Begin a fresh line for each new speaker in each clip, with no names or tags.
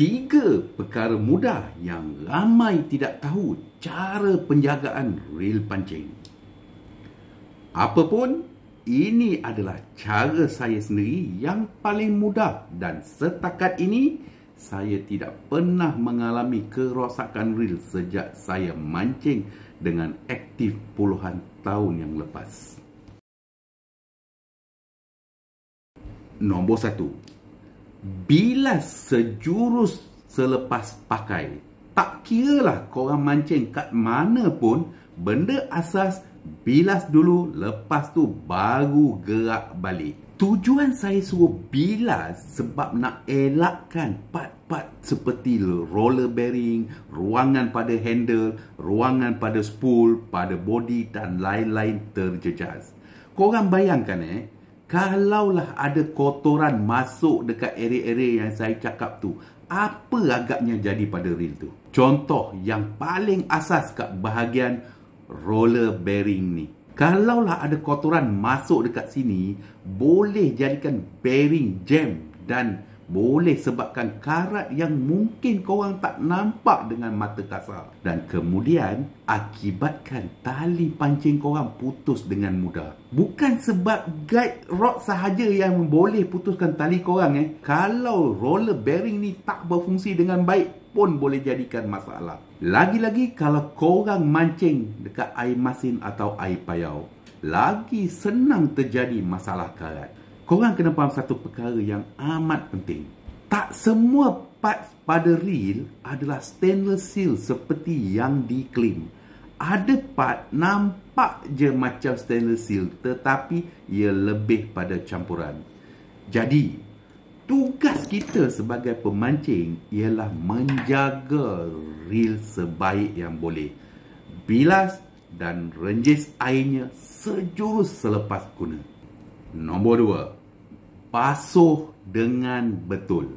tiga perkara mudah yang ramai tidak tahu cara penjagaan reel pancing. Apapun, ini adalah cara saya sendiri yang paling mudah dan setakat ini saya tidak pernah mengalami kerosakan reel sejak saya mancing dengan aktif puluhan tahun yang lepas. Nombor satu, Hmm. bilas sejurus selepas pakai. Tak kira lah korang mancing kat mana pun, benda asas bilas dulu lepas tu baru gerak balik. Tujuan saya suruh bilas sebab nak elakkan part-part seperti roller bearing, ruangan pada handle, ruangan pada spool, pada body dan lain-lain terjejas. Korang bayangkan eh, Kalaulah ada kotoran masuk dekat area-area yang saya cakap tu, apa agaknya jadi pada reel tu? Contoh yang paling asas kat bahagian roller bearing ni. Kalaulah ada kotoran masuk dekat sini, boleh jadikan bearing jam dan boleh sebabkan karat yang mungkin kau korang tak nampak dengan mata kasar dan kemudian akibatkan tali pancing kau korang putus dengan mudah bukan sebab guide rod sahaja yang boleh putuskan tali kau korang eh kalau roller bearing ni tak berfungsi dengan baik pun boleh jadikan masalah lagi-lagi kalau kau korang mancing dekat air masin atau air payau lagi senang terjadi masalah karat korang kena faham satu perkara yang amat penting. Tak semua part pada reel adalah stainless steel seperti yang diklaim. Ada part nampak je macam stainless steel tetapi ia lebih pada campuran. Jadi, tugas kita sebagai pemancing ialah menjaga reel sebaik yang boleh. Bilas dan renjis airnya sejurus selepas guna. Nombor dua basuh dengan betul.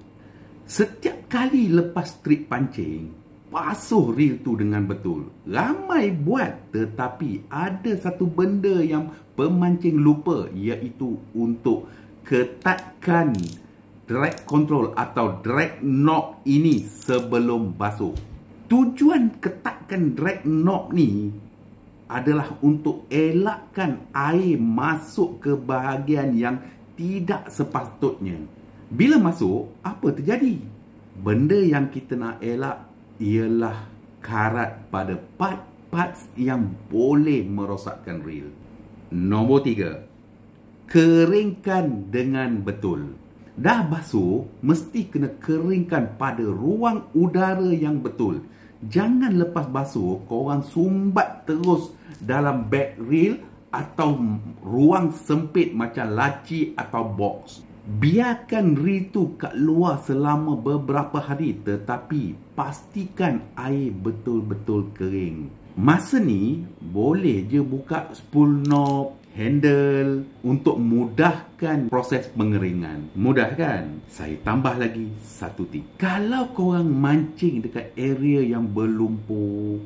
Setiap kali lepas trip pancing, basuh reel tu dengan betul. Ramai buat tetapi ada satu benda yang pemancing lupa iaitu untuk ketatkan drag control atau drag knob ini sebelum basuh. Tujuan ketatkan drag knob ni adalah untuk elakkan air masuk ke bahagian yang tidak sepatutnya. Bila masuk, apa terjadi? Benda yang kita nak elak ialah karat pada part-part yang boleh merosakkan reel. Nombor tiga, keringkan dengan betul. Dah basuh, mesti kena keringkan pada ruang udara yang betul. Jangan lepas basuh, korang sumbat terus dalam back reel atau ruang sempit macam laci atau box. Biarkan ri tu kat luar selama beberapa hari tetapi pastikan air betul-betul kering. Masa ni boleh je buka spool knob, handle untuk mudahkan proses pengeringan. Mudah kan? Saya tambah lagi satu tip. Kalau kau korang mancing dekat area yang berlumpur,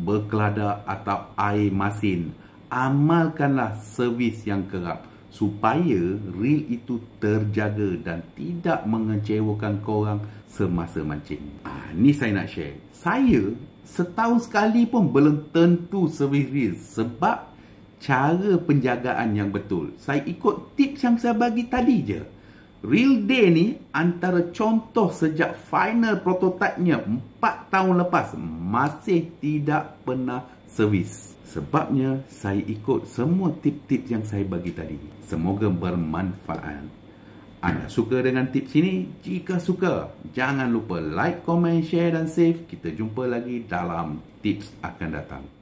berkeladak atau air masin, amalkanlah servis yang kerap supaya reel itu terjaga dan tidak mengecewakan korang semasa mancing. Ah, ni saya nak share. Saya setahun sekali pun belum tentu servis reel sebab cara penjagaan yang betul. Saya ikut tips yang saya bagi tadi je. Real day ni antara contoh sejak final prototipnya 4 tahun lepas masih tidak pernah servis. Sebabnya saya ikut semua tip-tip yang saya bagi tadi. Semoga bermanfaat. Anda suka dengan tips ini? Jika suka, jangan lupa like, komen, share dan save. Kita jumpa lagi dalam tips akan datang.